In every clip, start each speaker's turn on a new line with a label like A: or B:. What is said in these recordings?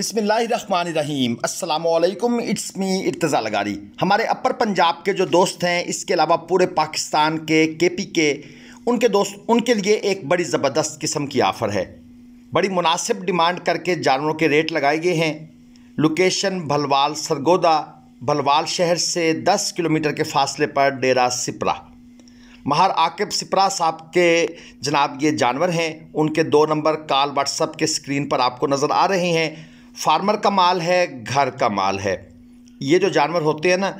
A: बिसमीम अल्लाम it's me Irtaza लगारी हमारे अपर पंजाब के जो दोस्त हैं इसके अलावा पूरे पाकिस्तान के के पी के उनके दोस्त उनके लिए एक बड़ी ज़बरदस्त किस्म की ऑफर है बड़ी मुनासिब डिमांड करके जानवरों के रेट लगाए गए हैं लोकेशन भलवाल सरगोदा भलवाल शहर से 10 किलोमीटर के फासले पर डेरा सिपरा महार आकिब सिपरा साहब के जनाब ये जानवर हैं उनके दो नंबर कॉल व्हाट्सअप के स्क्रीन पर आपको नज़र आ रहे हैं फार्मर का माल है घर का माल है ये जो जानवर होते हैं ना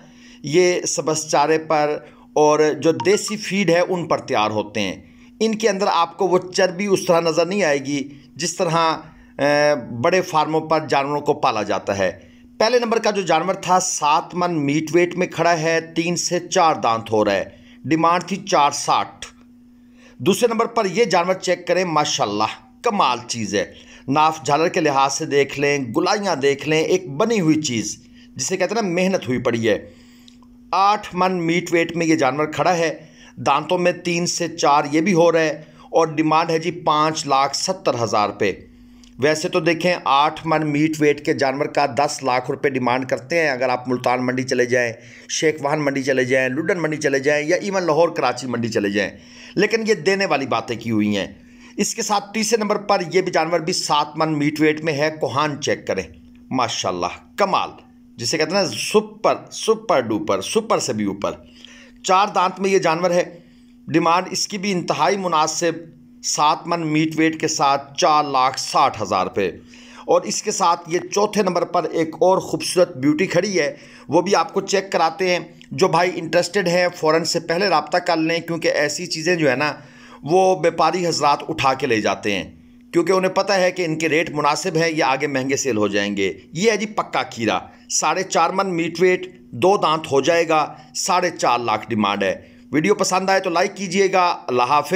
A: ये सबस चारे पर और जो देसी फीड है उन पर तैयार होते हैं इनके अंदर आपको वो चर्बी उस तरह नज़र नहीं आएगी जिस तरह बड़े फार्मों पर जानवरों को पाला जाता है पहले नंबर का जो जानवर था सात मन मीट वेट में खड़ा है तीन से चार दांत हो रहा है डिमांड थी चार साठ दूसरे नंबर पर यह जानवर चेक करें माशाल्लाह कमाल चीज़ है नाफ झालर के लिहाज से देख लें गुलाइयाँ देख लें एक बनी हुई चीज़ जिसे कहते हैं ना मेहनत हुई पड़ी है आठ मन मीट वेट में ये जानवर खड़ा है दांतों में तीन से चार ये भी हो रहा है और डिमांड है जी पाँच लाख सत्तर हज़ार रुपये वैसे तो देखें आठ मन मीट वेट के जानवर का दस लाख रुपए डिमांड करते हैं अगर आप मुल्तान मंडी चले जाएं शेखवान मंडी चले जाएं लुडन मंडी चले जाएं या इवन लाहौर कराची मंडी चले जाएं लेकिन ये देने वाली बातें की हुई हैं इसके साथ तीसरे नंबर पर यह भी जानवर भी सात मन मीट वेट में है कोहान चेक करें माशाला कमाल जिसे कहते हैं ना सुपर सुपर डुपर सुपर से भी ऊपर चार दांत में ये जानवर है डिमांड इसकी भी इंतहाई मुनासिब सात मन मीट वेट के साथ चार लाख साठ हज़ार रुपये और इसके साथ ये चौथे नंबर पर एक और ख़ूबसूरत ब्यूटी खड़ी है वो भी आपको चेक कराते हैं जो भाई इंटरेस्टेड हैं फ़ौरन से पहले रबता कर लें क्योंकि ऐसी चीज़ें जो है ना वो व्यापारी हजरात उठा के ले जाते हैं क्योंकि उन्हें पता है कि इनके रेट मुनासिब हैं ये आगे महंगे सेल हो जाएंगे ये है जी पक्का खीरा साढ़े चार मन मीट वेट दो दांत हो जाएगा साढ़े चार लाख डिमांड है वीडियो पसंद आए तो लाइक कीजिएगा अल्लाह हाफ